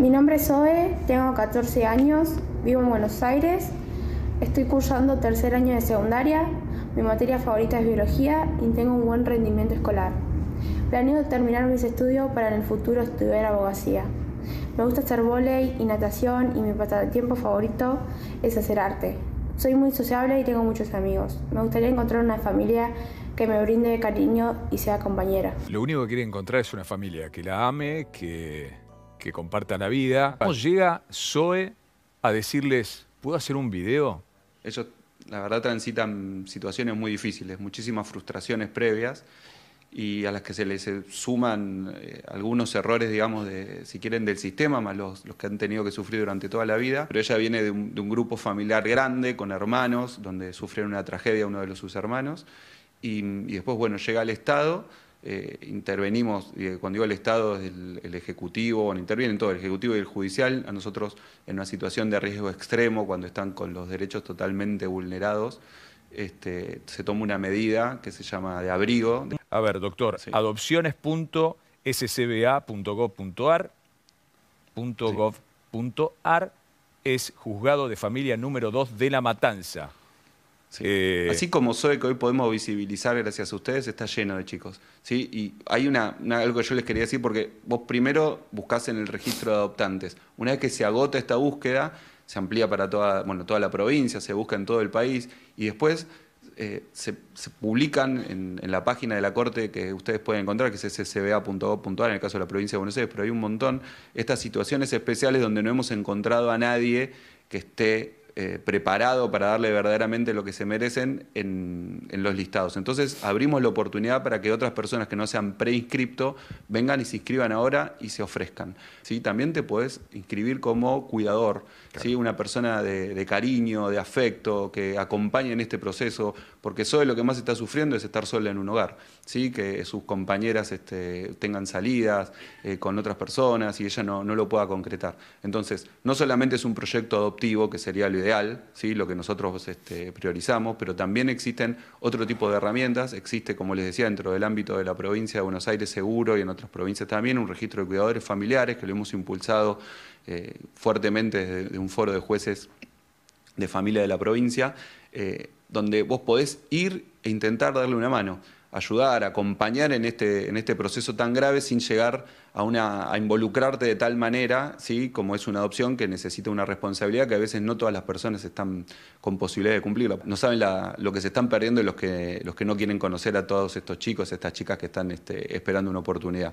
Mi nombre es Zoe, tengo 14 años, vivo en Buenos Aires, estoy cursando tercer año de secundaria, mi materia favorita es biología y tengo un buen rendimiento escolar. Planeo terminar mis estudios para en el futuro estudiar abogacía. Me gusta hacer volei y natación y mi pasatiempo favorito es hacer arte. Soy muy sociable y tengo muchos amigos. Me gustaría encontrar una familia que me brinde cariño y sea compañera. Lo único que quiere encontrar es una familia que la ame, que que compartan la vida. ¿Cómo llega Zoe a decirles, ¿puedo hacer un video? Ellos, la verdad, transitan situaciones muy difíciles, muchísimas frustraciones previas y a las que se les eh, suman eh, algunos errores, digamos, de, si quieren, del sistema, más los, que han tenido que sufrir durante toda la vida. Pero ella viene de un, grupo familiar grande, con hermanos, donde sufrieron una tragedia uno de los, sus hermanos. Y, y después, bueno, llega al Estado eh, intervenimos, eh, cuando digo el Estado, el, Ejecutivo, bueno, intervienen todo, el Ejecutivo y el Judicial, a nosotros en una situación de riesgo extremo, cuando están con los derechos totalmente vulnerados, este, se toma una medida que se llama de abrigo. A ver, doctor, adopciones.scba.gov.ar.gov.ar adopciones.scba.gov.ar es juzgado de familia número 2 de La Matanza. Eh, Así como Zoe, que hoy podemos visibilizar gracias a ustedes, está lleno de chicos. ¿sí? Y hay una, algo que yo les quería decir, porque vos primero buscás en el registro de adoptantes. Una vez que se agota esta búsqueda, se amplía para toda, bueno, toda la provincia, se busca en todo el país, y después eh, se, publican en, la página de la Corte que ustedes pueden encontrar, que es ccba.gov.ar, en el caso de la provincia de Buenos Aires, pero hay un montón, estas situaciones especiales donde no hemos encontrado a nadie que esté eh, preparado para darle verdaderamente lo que se merecen en, los listados. Entonces abrimos la oportunidad para que otras personas que no sean preinscripto vengan y se inscriban ahora y se ofrezcan. ¿sí? También te puedes inscribir como cuidador, una persona de, cariño, de afecto, que acompañe en este proceso, porque es lo que más está sufriendo es estar sola en un hogar, ¿sí? que sus compañeras este, tengan salidas eh, con otras personas y ella no, no lo pueda concretar. Entonces, no solamente es un proyecto adoptivo, que sería lo ideal, ¿sí? lo que nosotros este, priorizamos, pero también existen otro tipo de herramientas. Existe, como les decía, dentro del ámbito de la provincia de Buenos Aires seguro y en otras provincias también un registro de cuidadores familiares que lo hemos impulsado eh, fuertemente desde un foro de jueces de familia de la provincia, eh, donde vos podés ir e intentar darle una mano ayudar, acompañar en este, en este proceso tan grave sin llegar a, una, a involucrarte de tal manera, ¿sí? como es una adopción que necesita una responsabilidad que a veces no todas las personas están con posibilidad de cumplirla. No saben lo que se están perdiendo los que, los que no quieren conocer a todos estos chicos, estas chicas que están este, esperando una oportunidad.